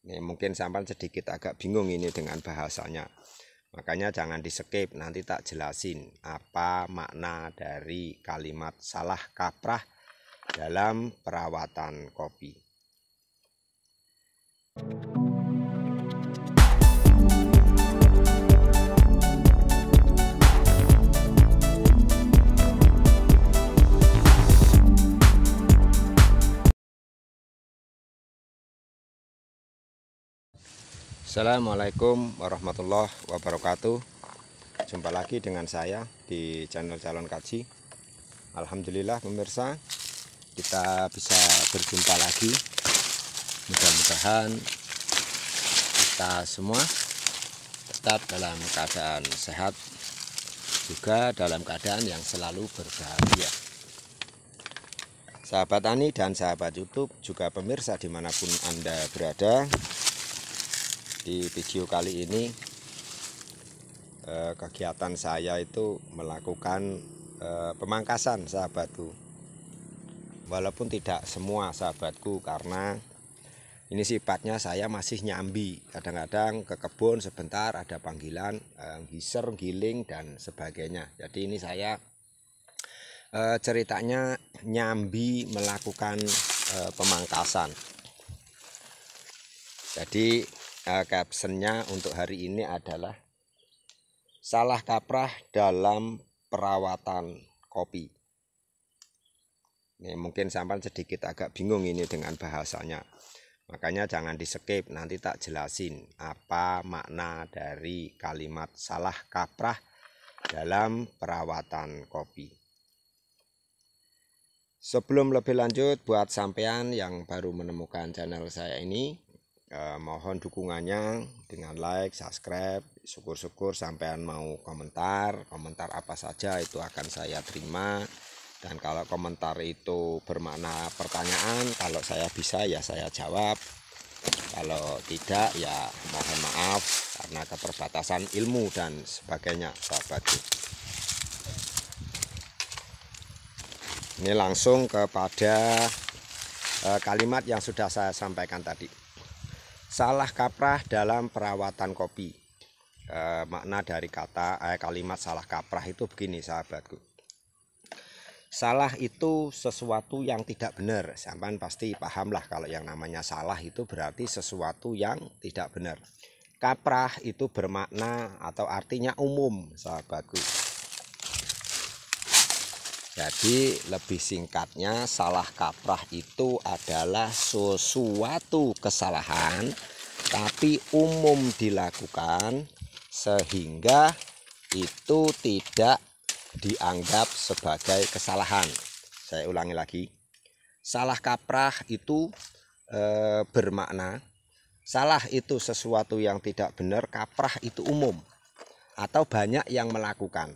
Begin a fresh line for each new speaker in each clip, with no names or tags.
Ini ya, mungkin sampan sedikit agak bingung ini dengan bahasanya. Makanya jangan di skip, nanti tak jelasin apa makna dari kalimat salah kaprah dalam perawatan kopi. thank you Assalamualaikum warahmatullahi wabarakatuh Jumpa lagi dengan saya di channel Calon Kaji Alhamdulillah pemirsa Kita bisa berjumpa lagi Mudah-mudahan kita semua tetap dalam keadaan sehat Juga dalam keadaan yang selalu berbahagia Sahabat Tani dan sahabat Youtube juga pemirsa dimanapun Anda berada di video kali ini eh, kegiatan saya itu melakukan eh, pemangkasan sahabatku walaupun tidak semua sahabatku karena ini sifatnya saya masih nyambi kadang-kadang ke kebun sebentar ada panggilan eh, giser giling dan sebagainya jadi ini saya ceritanya nyambi melakukan pemangkasan jadi uh, captionnya untuk hari ini adalah salah kaprah dalam perawatan kopi. Nih, mungkin sampai sedikit agak bingung ini dengan bahasanya. Makanya jangan di skip, nanti tak jelasin apa makna dari kalimat salah kaprah dalam perawatan kopi. Sebelum lebih lanjut buat sampean yang baru menemukan channel saya ini, eh, mohon dukungannya dengan like subscribe syukur-syukur sampean mau komentar komentar apa saja itu akan saya terima dan kalau komentar itu bermakna pertanyaan kalau saya bisa ya saya jawab kalau tidak ya mohon maaf karena keterbatasan ilmu dan sebagainya sahabatku ini langsung kepada eh, kalimat yang sudah saya sampaikan tadi salah kaprah dalam perawatan kopi. E, makna dari kata eh, kalimat salah kaprah itu begini sahabatku. Salah itu sesuatu yang tidak benar. Sampan pasti pahamlah kalau yang namanya salah itu berarti sesuatu yang tidak benar. Kaprah itu bermakna atau artinya umum, sahabatku. Jadi lebih singkatnya salah kaprah itu adalah sesuatu kesalahan tapi umum dilakukan sehingga itu tidak dianggap sebagai kesalahan. Saya ulangi lagi. Salah kaprah itu e, bermakna salah itu sesuatu yang tidak benar, kaprah itu umum atau banyak yang melakukan.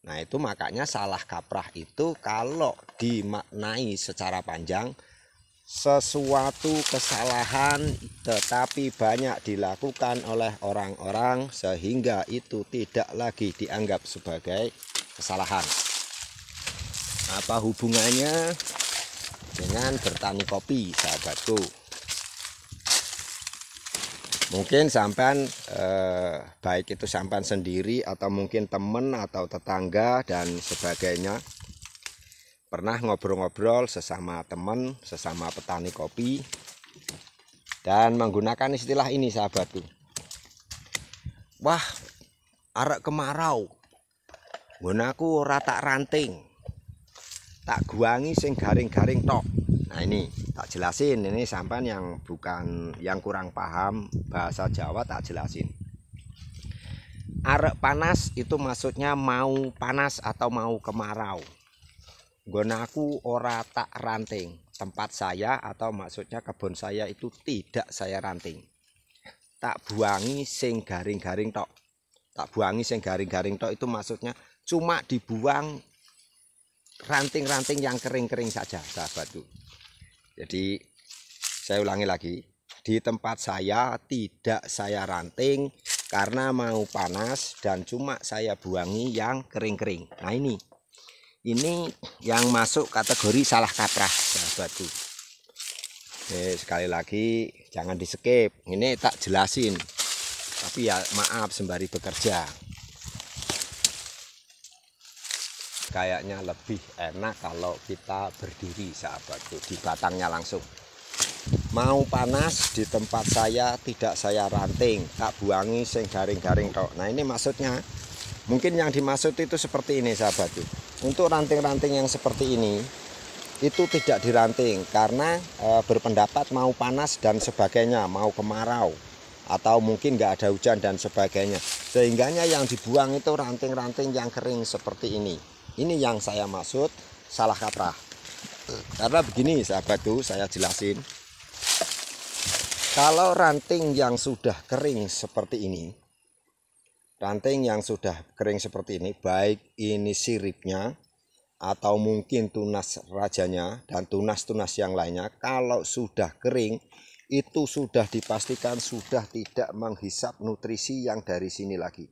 Nah, itu makanya salah kaprah itu kalau dimaknai secara panjang sesuatu kesalahan tetapi banyak dilakukan oleh orang-orang sehingga itu tidak lagi dianggap sebagai kesalahan. Apa hubungannya dengan bertani kopi, sahabatku? Mungkin sampan eh, baik itu sampan sendiri atau mungkin temen atau tetangga dan sebagainya pernah ngobrol-ngobrol sesama temen sesama petani kopi dan menggunakan istilah ini sahabatku. Wah, arak kemarau. gunaku rata ranting. Tak guangi sing garing-garing tok. Nah ini tak jelasin ini sampan yang bukan yang kurang paham bahasa Jawa tak jelasin. Arek panas itu maksudnya mau panas atau mau kemarau. Gonaku ora tak ranting. Tempat saya atau maksudnya kebun saya itu tidak saya ranting. Tak buangi sing garing-garing tok. Tak buangi sing garing-garing tok itu maksudnya cuma dibuang ranting-ranting yang kering-kering saja sahabatku. Jadi saya ulangi lagi, di tempat saya tidak saya ranting karena mau panas dan cuma saya buangi yang kering-kering. Nah ini, ini yang masuk kategori salah kaprah sahabatku. Oke, sekali lagi jangan di skip. Ini tak jelasin. Tapi ya maaf sembari bekerja. kayaknya lebih enak kalau kita berdiri sahabatku di batangnya langsung mau panas di tempat saya tidak saya ranting tak buangi sing garing-garing kok nah ini maksudnya mungkin yang dimaksud itu seperti ini sahabatku untuk ranting-ranting yang seperti ini itu tidak diranting karena e, berpendapat mau panas dan sebagainya mau kemarau atau mungkin nggak ada hujan dan sebagainya sehingganya yang dibuang itu ranting-ranting yang kering seperti ini ini yang saya maksud salah kaprah. Karena begini sahabat sahabatku, saya jelasin. Kalau ranting yang sudah kering seperti ini, ranting yang sudah kering seperti ini, baik ini siripnya atau mungkin tunas rajanya dan tunas-tunas yang lainnya, kalau sudah kering itu sudah dipastikan sudah tidak menghisap nutrisi yang dari sini lagi.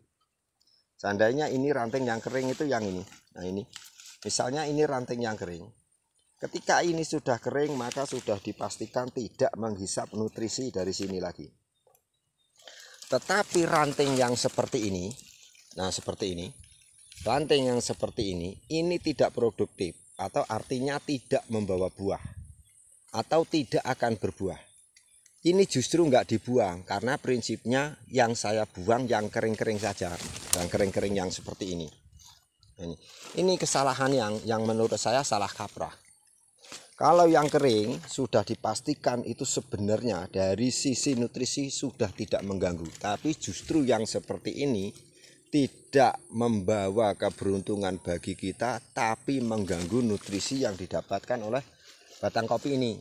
Seandainya ini ranting yang kering itu yang ini. Nah ini. Misalnya ini ranting yang kering. Ketika ini sudah kering maka sudah dipastikan tidak menghisap nutrisi dari sini lagi. Tetapi ranting yang seperti ini, nah seperti ini, ranting yang seperti ini, ini tidak produktif atau artinya tidak membawa buah atau tidak akan berbuah ini justru nggak dibuang karena prinsipnya yang saya buang yang kering-kering saja yang kering-kering yang seperti ini ini ini kesalahan yang yang menurut saya salah kaprah kalau yang kering sudah dipastikan itu sebenarnya dari sisi nutrisi sudah tidak mengganggu tapi justru yang seperti ini tidak membawa keberuntungan bagi kita tapi mengganggu nutrisi yang didapatkan oleh batang kopi ini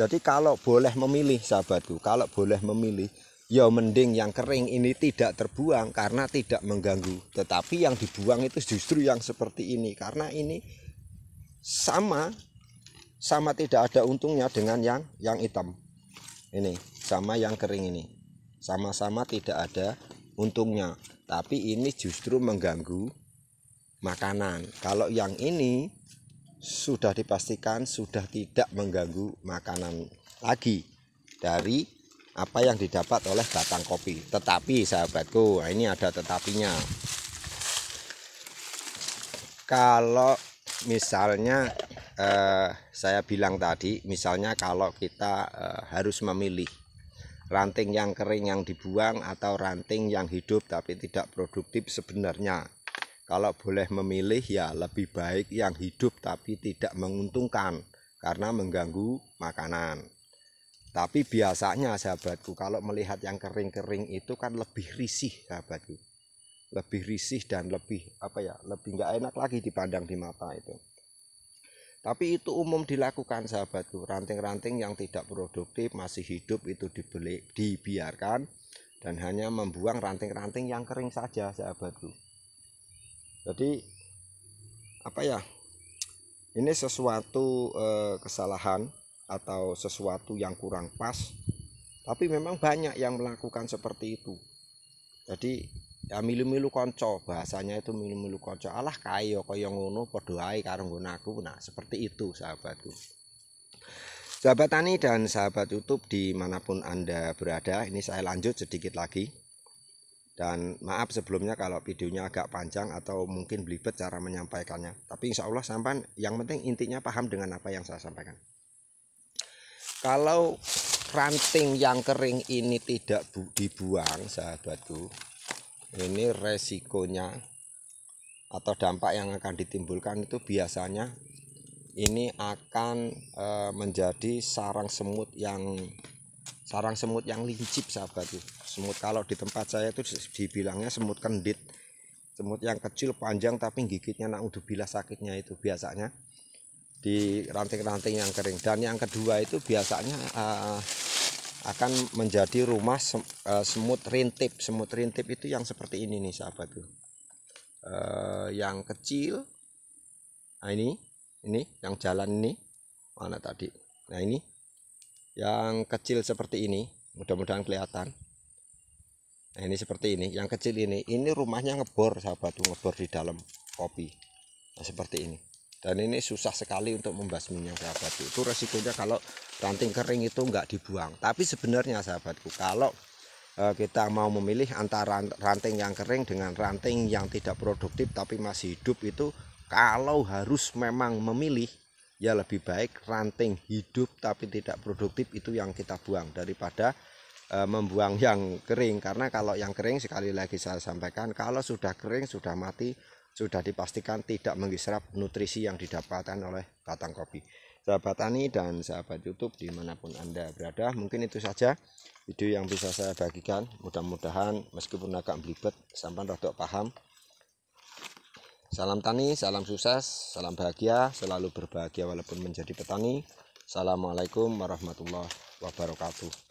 jadi kalau boleh memilih sahabatku, kalau boleh memilih ya mending yang kering ini tidak terbuang karena tidak mengganggu tetapi yang dibuang itu justru yang seperti ini karena ini sama sama tidak ada untungnya dengan yang yang hitam ini sama yang kering ini sama-sama tidak ada untungnya tapi ini justru mengganggu makanan kalau yang ini sudah dipastikan sudah tidak mengganggu makanan lagi dari apa yang didapat oleh batang kopi. Tetapi sahabatku, ini ada tetapinya. Kalau misalnya eh, saya bilang tadi, misalnya kalau kita eh, harus memilih ranting yang kering yang dibuang atau ranting yang hidup tapi tidak produktif sebenarnya kalau boleh memilih ya lebih baik yang hidup tapi tidak menguntungkan karena mengganggu makanan. Tapi biasanya sahabatku kalau melihat yang kering-kering itu kan lebih risih sahabatku. Lebih risih dan lebih apa ya, lebih nggak enak lagi dipandang di mata itu. Tapi itu umum dilakukan sahabatku. Ranting-ranting yang tidak produktif masih hidup itu dibeli, dibiarkan dan hanya membuang ranting-ranting yang kering saja sahabatku jadi apa ya ini sesuatu eh, kesalahan atau sesuatu yang kurang pas tapi memang banyak yang melakukan seperti itu jadi ya milu-milu konco bahasanya itu milu-milu konco alah kaya kaya ngono padha ae karo nah seperti itu sahabatku sahabat tani dan sahabat YouTube dimanapun anda berada ini saya lanjut sedikit lagi dan maaf sebelumnya kalau videonya agak panjang atau mungkin belibet cara menyampaikannya tapi insya Allah sampan yang penting intinya paham dengan apa yang saya sampaikan kalau ranting yang kering ini tidak dibuang sahabatku ini resikonya atau dampak yang akan ditimbulkan itu biasanya ini akan eh, menjadi sarang semut yang sarang semut yang licip sahabat tuh semut kalau di tempat saya itu dibilangnya semut kendit semut yang kecil panjang tapi gigitnya udah bila sakitnya itu biasanya di ranting-ranting yang kering dan yang kedua itu biasanya uh, akan menjadi rumah sem, uh, semut rintip semut rintip itu yang seperti ini nih sahabat tuh eh, uh, yang kecil nah ini ini yang jalan ini mana oh, tadi nah ini yang kecil seperti ini mudah-mudahan kelihatan nah ini seperti ini yang kecil ini ini rumahnya ngebor sahabat ngebor di dalam kopi nah, seperti ini dan ini susah sekali untuk membasminya sahabatku itu resikonya kalau ranting kering itu enggak dibuang tapi sebenarnya sahabatku kalau eh, kita mau memilih antara ranting yang kering dengan ranting yang tidak produktif tapi masih hidup itu kalau harus memang memilih ya lebih baik ranting hidup tapi tidak produktif itu yang kita buang daripada e, membuang yang kering karena kalau yang kering sekali lagi saya sampaikan kalau sudah kering sudah mati sudah dipastikan tidak menghisap nutrisi yang didapatkan oleh batang kopi sahabat tani dan sahabat YouTube dimanapun Anda berada. Mungkin itu saja video yang bisa saya bagikan. Mudah-mudahan meskipun agak belibet, sampai rodok paham. Salam tani, salam sukses, salam bahagia, selalu berbahagia walaupun menjadi petani. Assalamualaikum warahmatullahi wabarakatuh.